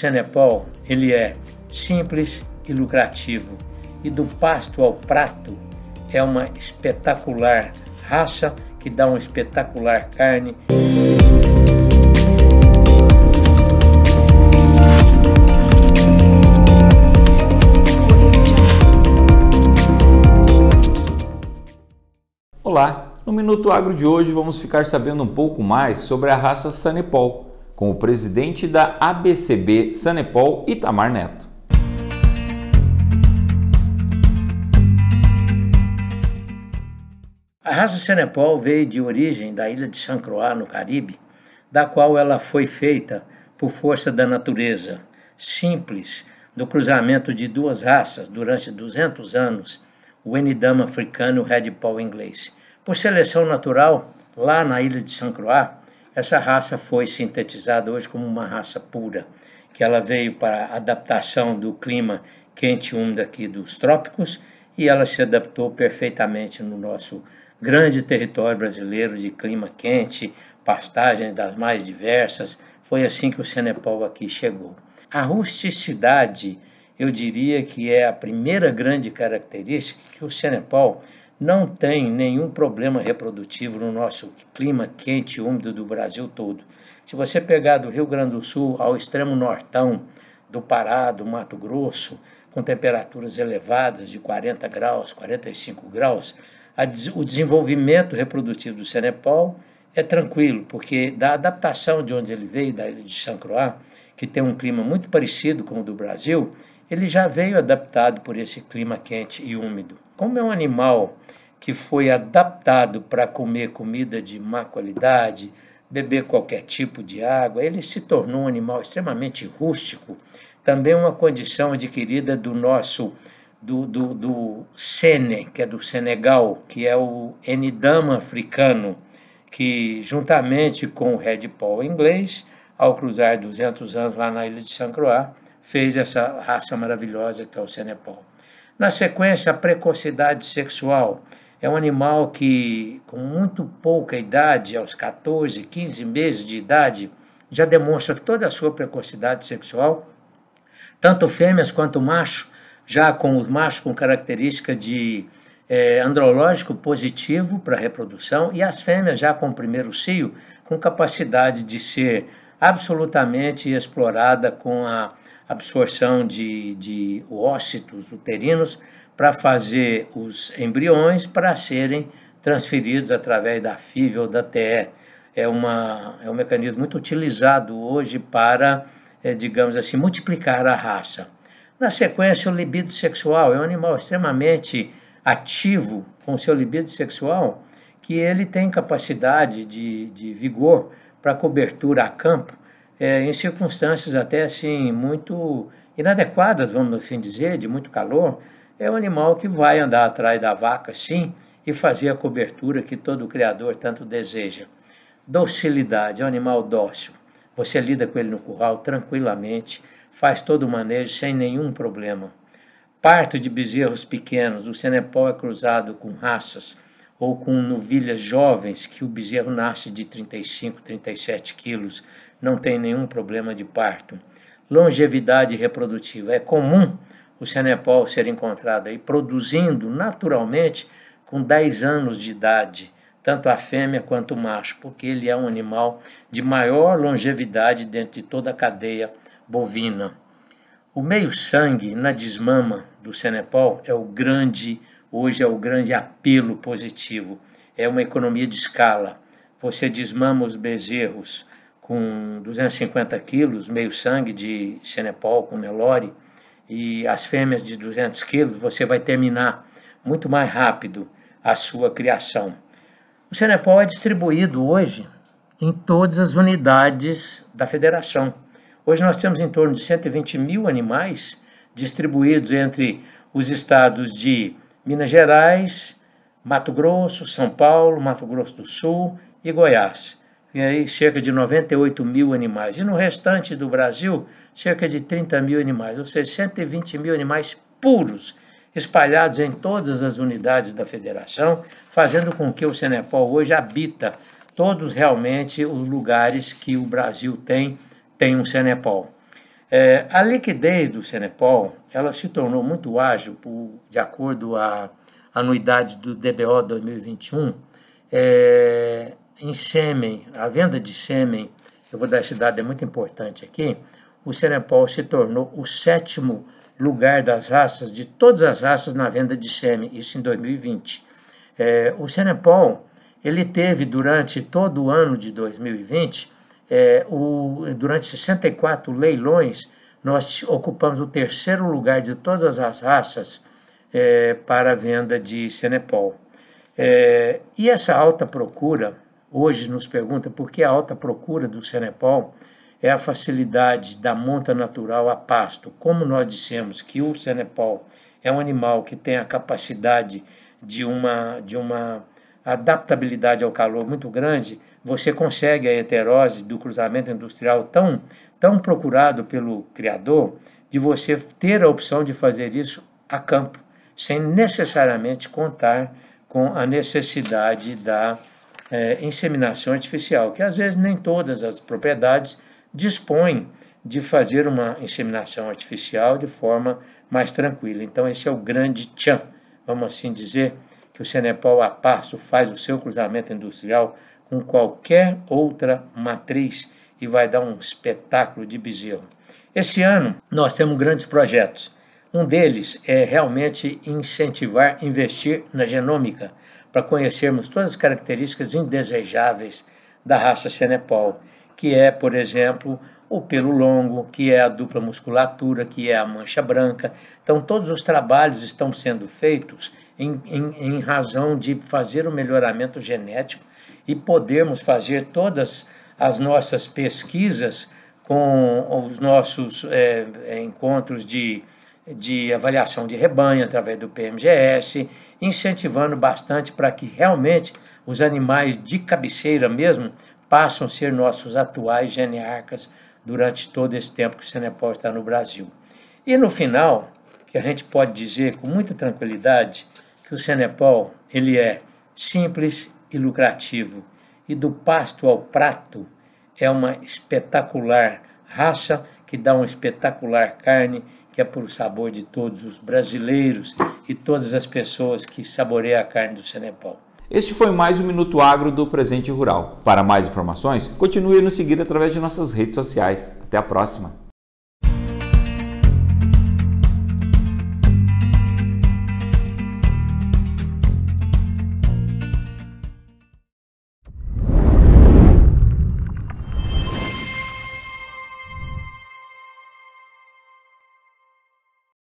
Senepol, ele é simples e lucrativo, e do pasto ao prato é uma espetacular raça que dá uma espetacular carne. Olá, no Minuto Agro de hoje vamos ficar sabendo um pouco mais sobre a raça Sanepol com o presidente da ABCB Sanepol, Itamar Neto. A raça Sanepol veio de origem da ilha de San Croix, no Caribe, da qual ela foi feita por força da natureza, simples, do cruzamento de duas raças durante 200 anos, o Enidama africano e o Red Paul inglês. Por seleção natural, lá na ilha de San Croix, essa raça foi sintetizada hoje como uma raça pura, que ela veio para a adaptação do clima quente e úmido aqui dos trópicos e ela se adaptou perfeitamente no nosso grande território brasileiro de clima quente, pastagens das mais diversas. Foi assim que o Senepol aqui chegou. A rusticidade, eu diria que é a primeira grande característica que o Senepol não tem nenhum problema reprodutivo no nosso clima quente e úmido do Brasil todo. Se você pegar do Rio Grande do Sul ao extremo nortão, do Pará, do Mato Grosso, com temperaturas elevadas de 40 graus, 45 graus, o desenvolvimento reprodutivo do Senepol é tranquilo, porque da adaptação de onde ele veio, da ilha de San Croix, que tem um clima muito parecido com o do Brasil, ele já veio adaptado por esse clima quente e úmido. Como é um animal que foi adaptado para comer comida de má qualidade, beber qualquer tipo de água, ele se tornou um animal extremamente rústico, também uma condição adquirida do nosso do, do, do Sene, que é do Senegal, que é o Enidama africano, que juntamente com o Red Paul inglês, ao cruzar 200 anos lá na ilha de Saint Croix, fez essa raça maravilhosa que é o Senepal. Na sequência, a precocidade sexual. É um animal que, com muito pouca idade, aos 14, 15 meses de idade, já demonstra toda a sua precocidade sexual, tanto fêmeas quanto macho, já com os machos com característica de é, andrológico positivo para reprodução e as fêmeas já com o primeiro cio, com capacidade de ser absolutamente explorada com a absorção de, de ócitos uterinos para fazer os embriões para serem transferidos através da FIV ou da TE. É, uma, é um mecanismo muito utilizado hoje para, é, digamos assim, multiplicar a raça. Na sequência, o libido sexual é um animal extremamente ativo com seu libido sexual, que ele tem capacidade de, de vigor para cobertura a campo é, em circunstâncias até assim muito inadequadas, vamos assim dizer, de muito calor, é um animal que vai andar atrás da vaca, sim, e fazer a cobertura que todo criador tanto deseja. Docilidade, é um animal dócil. Você lida com ele no curral tranquilamente, faz todo o manejo sem nenhum problema. Parto de bezerros pequenos, o cenepol é cruzado com raças ou com novilhas jovens, que o bezerro nasce de 35, 37 quilos, não tem nenhum problema de parto. Longevidade reprodutiva. É comum o Senepol ser encontrado aí produzindo naturalmente com 10 anos de idade, tanto a fêmea quanto o macho, porque ele é um animal de maior longevidade dentro de toda a cadeia bovina. O meio-sangue na desmama do Senepol é o grande Hoje é o grande apelo positivo, é uma economia de escala. Você desmama os bezerros com 250 quilos, meio sangue de Senepol com Nelore, e as fêmeas de 200 quilos, você vai terminar muito mais rápido a sua criação. O Senepol é distribuído hoje em todas as unidades da federação. Hoje nós temos em torno de 120 mil animais distribuídos entre os estados de Minas Gerais, Mato Grosso, São Paulo, Mato Grosso do Sul e Goiás. E aí, cerca de 98 mil animais. E no restante do Brasil, cerca de 30 mil animais, ou seja, 120 mil animais puros, espalhados em todas as unidades da federação, fazendo com que o Senepol hoje habita todos realmente os lugares que o Brasil tem, tem um Senepol. É, a liquidez do Senepol ela se tornou muito ágil por, de acordo à anuidade do DBO 2021. É, em sêmen, a venda de sêmen, eu vou dar esse dado, é muito importante aqui, o Senepol se tornou o sétimo lugar das raças, de todas as raças na venda de sêmen, isso em 2020. É, o Senepol, ele teve durante todo o ano de 2020 é, o, durante 64 leilões, nós ocupamos o terceiro lugar de todas as raças é, para a venda de Senepol. É, e essa alta procura, hoje nos pergunta por que a alta procura do Senepol é a facilidade da monta natural a pasto. Como nós dissemos que o Senepol é um animal que tem a capacidade de uma, de uma adaptabilidade ao calor muito grande, você consegue a heterose do cruzamento industrial tão, tão procurado pelo criador, de você ter a opção de fazer isso a campo, sem necessariamente contar com a necessidade da eh, inseminação artificial, que às vezes nem todas as propriedades dispõem de fazer uma inseminação artificial de forma mais tranquila. Então, esse é o grande tchan, vamos assim dizer, que o Senepol a passo faz o seu cruzamento industrial com qualquer outra matriz e vai dar um espetáculo de bezerro. Este ano nós temos grandes projetos. Um deles é realmente incentivar, investir na genômica, para conhecermos todas as características indesejáveis da raça Senepol, que é, por exemplo, o pelo longo, que é a dupla musculatura, que é a mancha branca. Então, todos os trabalhos estão sendo feitos em, em, em razão de fazer o melhoramento genético e podermos fazer todas as nossas pesquisas com os nossos é, é encontros de, de avaliação de rebanho através do PMGS, incentivando bastante para que realmente os animais de cabeceira mesmo passam a ser nossos atuais geniarcas durante todo esse tempo que o Senepol está no Brasil. E no final, que a gente pode dizer com muita tranquilidade que o Senepol ele é simples e lucrativo, e do pasto ao prato é uma espetacular raça que dá uma espetacular carne que é por sabor de todos os brasileiros e todas as pessoas que saboreiam a carne do Senepal. Este foi mais um Minuto Agro do Presente Rural. Para mais informações, continue a nos seguir através de nossas redes sociais. Até a próxima!